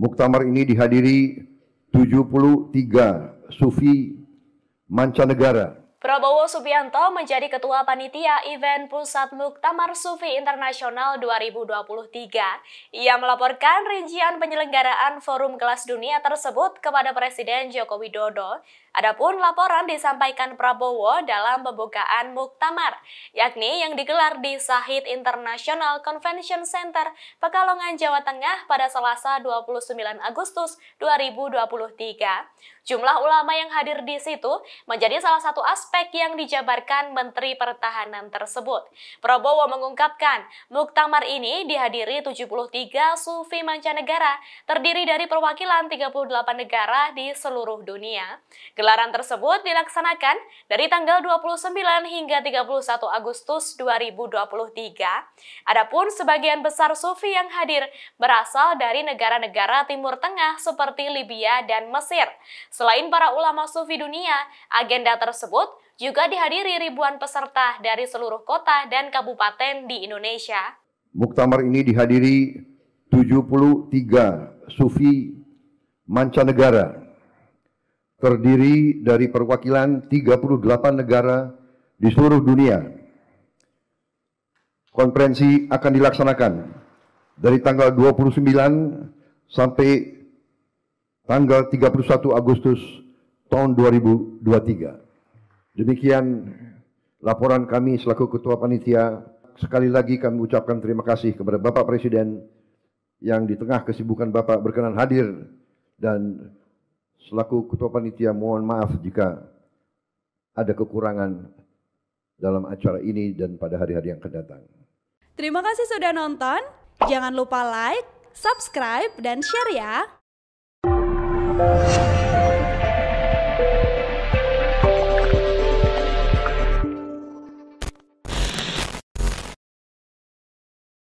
Muktamar ini dihadiri 73 sufi mancanegara Prabowo Subianto menjadi ketua panitia event Pusat Muktamar Sufi Internasional 2023. Ia melaporkan rincian penyelenggaraan forum kelas dunia tersebut kepada Presiden Joko Widodo. Adapun laporan disampaikan Prabowo dalam pembukaan Muktamar, yakni yang digelar di Sahid International Convention Center, Pekalongan, Jawa Tengah pada Selasa 29 Agustus 2023. Jumlah ulama yang hadir di situ menjadi salah satu aspek prospek yang dijabarkan Menteri Pertahanan tersebut. Prabowo mengungkapkan, Muktamar ini dihadiri 73 sufi mancanegara, terdiri dari perwakilan 38 negara di seluruh dunia. Gelaran tersebut dilaksanakan dari tanggal 29 hingga 31 Agustus 2023. Adapun sebagian besar sufi yang hadir berasal dari negara-negara Timur Tengah seperti Libya dan Mesir. Selain para ulama sufi dunia, agenda tersebut juga dihadiri ribuan peserta dari seluruh kota dan kabupaten di Indonesia. Muktamar ini dihadiri 73 sufi mancanegara, terdiri dari perwakilan 38 negara di seluruh dunia. Konferensi akan dilaksanakan dari tanggal 29 sampai tanggal 31 Agustus tahun 2023. Demikian laporan kami selaku Ketua Panitia. Sekali lagi kami ucapkan terima kasih kepada Bapak Presiden yang di tengah kesibukan Bapak berkenan hadir dan selaku Ketua Panitia mohon maaf jika ada kekurangan dalam acara ini dan pada hari-hari yang akan datang. Terima kasih sudah nonton. Jangan lupa like, subscribe, dan share ya.